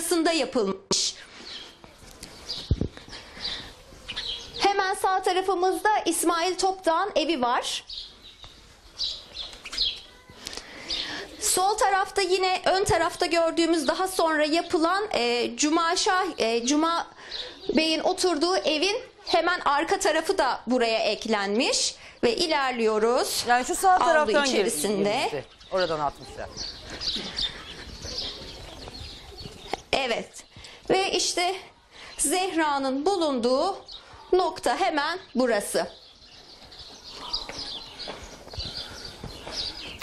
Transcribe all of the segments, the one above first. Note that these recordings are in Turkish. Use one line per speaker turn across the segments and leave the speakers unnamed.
arasında yapılmış. Hemen sağ tarafımızda İsmail Topdağ'ın evi var. Sol tarafta yine ön tarafta gördüğümüz daha sonra yapılan e, Cuma Şah e, Cuma Bey'in oturduğu evin hemen arka tarafı da buraya eklenmiş ve ilerliyoruz. Yani şu sağ taraftan içerisinde. Girmişti. Oradan atmışlar. Evet. Ve işte Zehra'nın bulunduğu nokta hemen burası.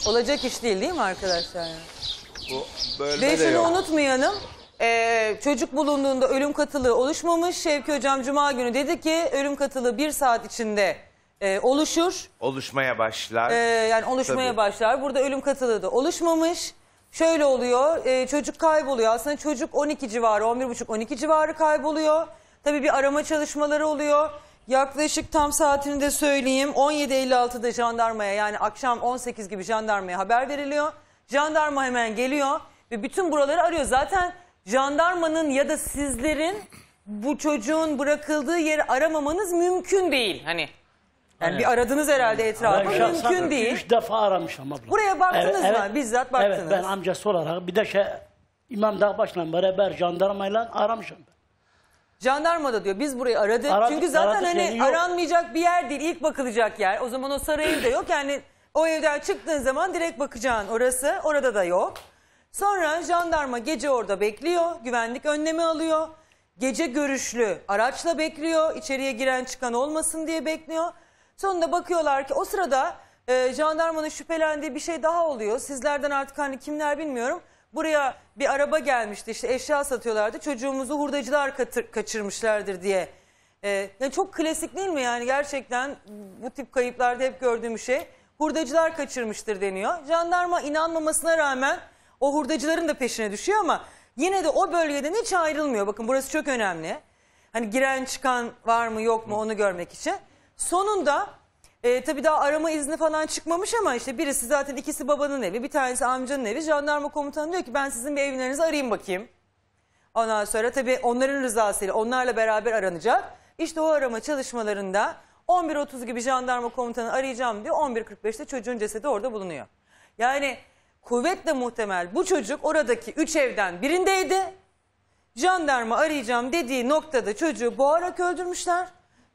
Olacak iş değil değil mi arkadaşlar?
Bu bölme Ve de şunu yok.
unutmayalım. Ee, çocuk bulunduğunda ölüm katılığı oluşmamış. Şevki Hocam Cuma günü dedi ki ölüm katılığı bir saat içinde e, oluşur.
Oluşmaya başlar. Ee, yani oluşmaya Tabii.
başlar. Burada ölüm katılığı da oluşmamış. Şöyle oluyor e, çocuk kayboluyor aslında çocuk 12 civarı 11.30-12 civarı kayboluyor. Tabii bir arama çalışmaları oluyor. Yaklaşık tam saatini de söyleyeyim 17.56'da jandarmaya yani akşam 18 gibi jandarmaya haber veriliyor. Jandarma hemen geliyor ve bütün buraları arıyor. Zaten jandarmanın ya da sizlerin bu çocuğun bırakıldığı yeri aramamanız mümkün değil. Hani yani evet. bir aradınız herhalde etrafı. Ben Mümkün değil.
Üç defa aramışım abla.
Buraya baktınız evet, mı? Evet, Bizzat baktınız. Evet ben
amcası olarak bir de şey İmam Dağbaş'la beraber jandarmayla aramışım. Jandarma da diyor biz burayı aradık. aradık Çünkü zaten aradık, hani
aranmayacak bir yer değil. ilk bakılacak yer. O zaman o sarı ev yok. Yani o evden çıktığın zaman direkt bakacağın orası. Orada da yok. Sonra jandarma gece orada bekliyor. Güvenlik önlemi alıyor. Gece görüşlü araçla bekliyor. İçeriye giren çıkan olmasın diye bekliyor. Sonunda bakıyorlar ki o sırada e, jandarmanın şüphelendiği bir şey daha oluyor. Sizlerden artık hani kimler bilmiyorum. Buraya bir araba gelmişti işte eşya satıyorlardı. Çocuğumuzu hurdacılar katır, kaçırmışlardır diye. E, yani çok klasik değil mi yani gerçekten bu tip kayıplarda hep gördüğüm şey. Hurdacılar kaçırmıştır deniyor. Jandarma inanmamasına rağmen o hurdacıların da peşine düşüyor ama yine de o bölgeden hiç ayrılmıyor. Bakın burası çok önemli. Hani giren çıkan var mı yok mu onu görmek için. Sonunda e, tabii daha arama izni falan çıkmamış ama işte birisi zaten ikisi babanın evi, bir tanesi amcanın evi. Jandarma komutanı diyor ki ben sizin bir evlerinizi arayayım bakayım. Ondan sonra tabii onların rızasıyla onlarla beraber aranacak. İşte o arama çalışmalarında 11.30 gibi jandarma komutanı arayacağım diyor. 11.45'te çocuğun cesedi orada bulunuyor. Yani kuvvetle muhtemel bu çocuk oradaki 3 evden birindeydi. Jandarma arayacağım dediği noktada çocuğu boğarak öldürmüşler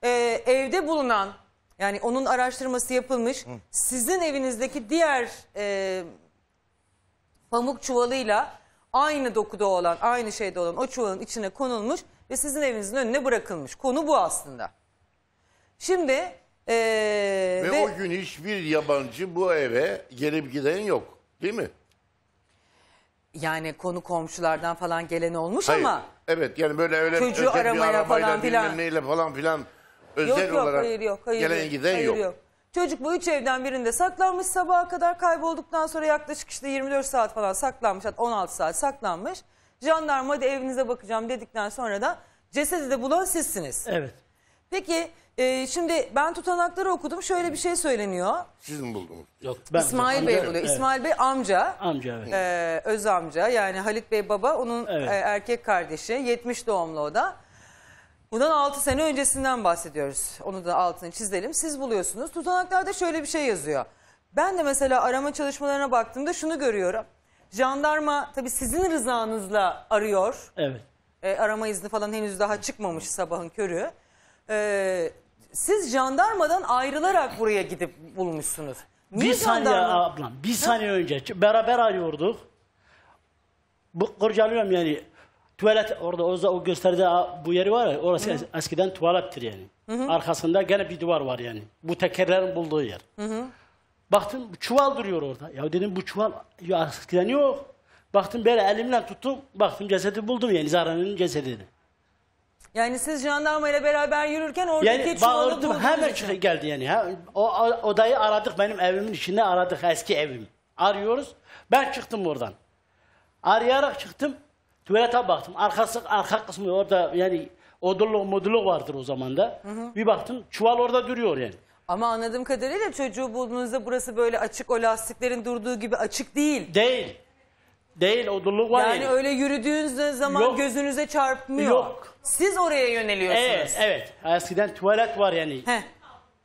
e, evde bulunan yani onun araştırması yapılmış. Sizin evinizdeki diğer e, pamuk çuvalıyla aynı dokuda olan, aynı şeyde olan o çuvalın içine konulmuş ve sizin evinizin önüne bırakılmış. Konu bu aslında. Şimdi e, ve, ve o
gün hiçbir yabancı bu eve gelip giden yok değil mi?
Yani konu komşulardan falan gelen olmuş Hayır, ama
evet yani böyle öyle çocuğu özel bir falan filan neyle falan filan Özel yok, olarak hayır, yok, hayır, gelen giden hayır, yok. yok.
Çocuk bu üç evden birinde saklanmış sabaha kadar kaybolduktan sonra yaklaşık işte 24 saat falan saklanmış 16 saat saklanmış. Jandarma hadi evinize bakacağım dedikten sonra da cesedi de bulan sizsiniz. Evet. Peki e, şimdi ben tutanakları okudum şöyle bir şey söyleniyor.
Siz mi buldunuz? Yok ben. İsmail Bey buluyor. Evet. İsmail
Bey amca. Amca evet. E, öz amca yani Halit Bey baba onun evet. e, erkek kardeşi 70 doğumlu o da. Bundan 6 sene öncesinden bahsediyoruz. Onu da altını çizelim. Siz buluyorsunuz. Tutanaklarda şöyle bir şey yazıyor. Ben de mesela arama çalışmalarına baktığımda şunu görüyorum. Jandarma tabii sizin rızanızla arıyor. Evet. E, arama izni falan henüz daha çıkmamış sabahın körü. E, siz jandarmadan ayrılarak buraya gidip bulmuşsunuz. Niye bir saniye jandarma... ablam,
bir saniye ha? önce beraber arıyorduk. Bu kurcalıyorum yani Tuvalet orada orada o gösterdiği bu yeri var ya orası es- eskiden tuvalettir yani. Arkasında gene bir duvar var yani. Bu tekerlerin bulduğu yer. Baktım çuval duruyor orada. Ya dedim bu çuval ya eskiden yok. Baktım böyle elimle tuttum. Baktım cesedi buldum yani Zara'nın cesedini. Yani siz jandarmayla beraber
yürürken oradaki Yani çuvalı bağırdım hemen
çıktı geldi yani. Ha, o, o- odayı aradık benim evimin içinde aradık eski evim. Arıyoruz. Ben çıktım oradan. Arayarak çıktım. Tuvalete baktım. Arkası, arka kısmı orada yani odunluk moduluk vardır o zaman da. Bir baktım çuval orada duruyor yani. Ama anladığım kadarıyla çocuğu bulduğunuzda burası böyle
açık o lastiklerin durduğu gibi açık değil. Değil. Değil odunluk var Yani öyle yürüdüğünüz zaman Yok. gözünüze çarpmıyor. Yok. Siz oraya yöneliyorsunuz. Evet, evet.
Eskiden tuvalet var yani. Heh.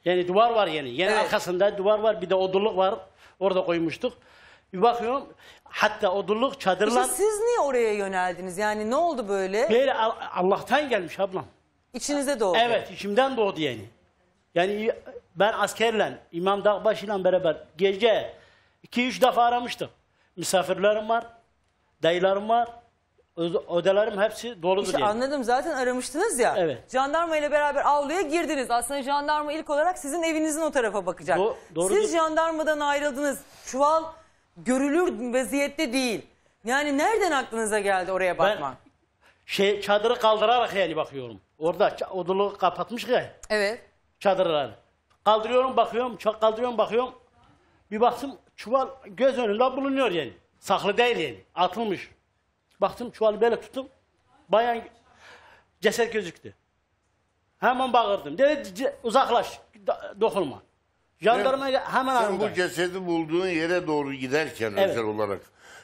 Yani duvar var yani. Yani Evet. arkasında duvar var bir de odunluk var. Orada koymuştuk. Bir bakıyorum hatta odunluk çadırlar. İşte siz niye oraya yöneldiniz? Yani ne oldu böyle? Böyle Allah'tan gelmiş ablam. İçinize doğdu. Evet içimden doğdu yani. Yani ben askerle İmam Dağbaşı ile beraber gece iki üç defa aramıştım. Misafirlerim var, dayılarım var, odalarım hepsi doludur İşte yani. anladım zaten aramıştınız ya. Evet. Jandarma ile beraber
avluya girdiniz. Aslında jandarma ilk olarak sizin evinizin o tarafa bakacak. Do- doğrudur. Siz jandarmadan ayrıldınız. Çuval görülür vaziyette değil. Yani nereden aklınıza
geldi oraya bakmak? şey, çadırı kaldırarak yani bakıyorum. Orada odulu kapatmış ya. Evet. Çadırları. Kaldırıyorum bakıyorum, çok kaldırıyorum bakıyorum. Bir baktım çuval göz önünde bulunuyor yani. Saklı değil yani. Atılmış. Baktım çuvalı böyle tuttum. Bayan ceset gözüktü. Hemen bağırdım. Dedi uzaklaş, dokunma. Jandarma hemen Sen bu cesedi bulduğun yere doğru giderken Evet. özel olarak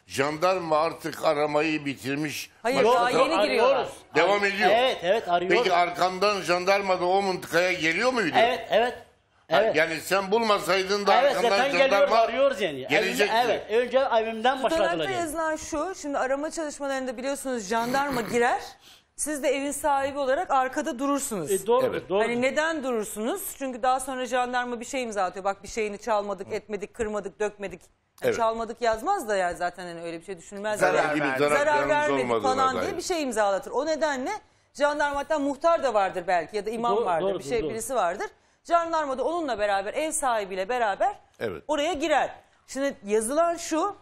jandarma artık aramayı bitirmiş. Hayır Başka- daha yeni giriyorlar. Arıyoruz. Devam ediyor. Evet evet arıyor. Peki arkandan jandarma da o mıntıkaya geliyor muydu? evet evet. Evet. Yani sen bulmasaydın da evet arkandan zaten jandarma arıyoruz yani. gelecekti. evet önce evimden başladılar Tutanakta yani.
yazılan şu, şimdi arama çalışmalarında biliyorsunuz jandarma girer, siz de evin sahibi olarak arkada durursunuz. E, doğru, Evet. doğru. Hani neden durursunuz? Çünkü daha sonra jandarma bir şey imza atıyor. Bak bir şeyini çalmadık, etmedik, kırmadık, dökmedik. Yani Evet. Çalmadık yazmaz da yani zaten hani öyle bir şey düşünülmez. Zarar yani. gibi zarar zararlarımız vermedik falan diye bir şey imzalatır. O nedenle jandarma hatta muhtar da vardır belki ya da imam Doğru, vardır. doğru, bir şey doğru. birisi vardır. Jandarma da onunla beraber ev sahibiyle beraber Evet. oraya girer. Şimdi yazılan şu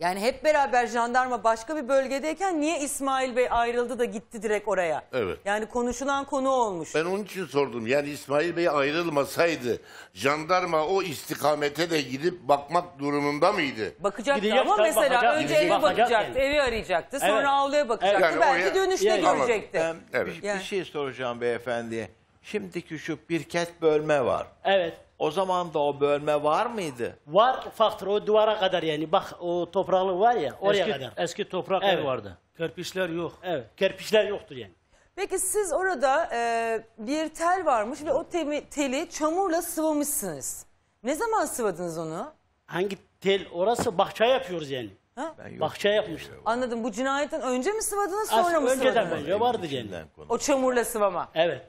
yani hep beraber jandarma başka bir bölgedeyken niye İsmail Bey ayrıldı da gitti direkt oraya?
Evet. Yani konuşulan konu olmuş. Ben onun için sordum. Yani İsmail Bey ayrılmasaydı jandarma o istikamete de gidip bakmak durumunda mıydı? Bakacaktı Gidecek, ama mesela bakacak, önce gidecek, bakacaktı,
yani. evi arayacaktı, sonra Evet. avluya bakacaktı. Yani Belki oraya- dönüşte Yani- görecekti.
Evet. bir, bir şey soracağım beyefendiye. Şimdiki şu birket bölme var. Evet. O zaman da o bölme var mıydı? Var ufaktır o duvara kadar yani bak o toprağı var ya oraya eski, kadar. Eski toprak evet. ev vardı. Kerpiçler yok. Evet kerpiçler yoktur yani.
Peki siz orada e, bir tel varmış ve o temi, teli çamurla sıvamışsınız. Ne zaman sıvadınız onu?
Hangi tel? Orası bahçe yapıyoruz yani. Ha? Bahçe yapmıştım.
Anladım. Bu cinayetten önce mi sıvadınız sonra Aslında mı önceden sıvadınız? Önceden önce vardı
yani. O
çamurla sıvama.
Evet.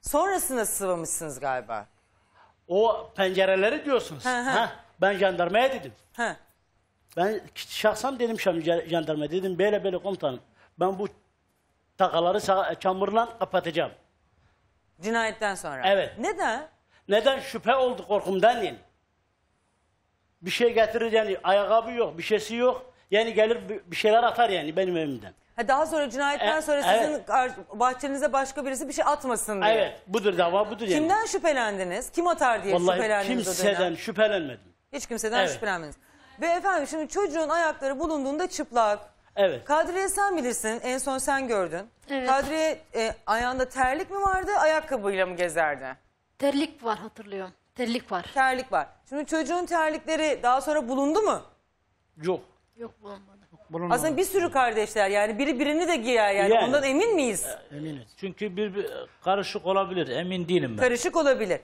Sonrasında sıvamışsınız galiba. O pencereleri diyorsunuz. He, he. Ha, ben jandarmaya dedim. He. Ben şahsen dedim jandarmaya dedim böyle böyle komutanım. Ben bu takaları çamurla kapatacağım. Cinayetten sonra. Evet. Neden? Neden şüphe oldu korkumdan yani. Bir şey getirir yani ayakkabı yok, bir şeysi yok. Yani gelir bir şeyler atar yani benim evimden. Ha daha sonra cinayetten E, sonra sizin ar- bahçenize başka birisi bir şey atmasın diye. Evet budur dava budur yani. Kimden
şüphelendiniz? Kim atar diye Vallahi şüphelendiniz o kimseden
şüphelenmedim.
Hiç kimseden Evet. şüphelenmediniz. Ve efendim şimdi çocuğun ayakları bulunduğunda çıplak. Evet. Kadriye sen bilirsin en son sen gördün. Evet. Kadriye e, ayağında terlik mi vardı ayakkabıyla mı gezerdi? Terlik var hatırlıyorum. Terlik var. Terlik var. Şimdi çocuğun terlikleri daha sonra bulundu mu?
Yok. Yok bulunmadı. Bulunmadı. Aslında bir
sürü kardeşler yani biri birini de giyer yani, Yani. ondan emin
miyiz? Eminiz. Çünkü bir, bir karışık olabilir. Emin değilim ben. Karışık
olabilir.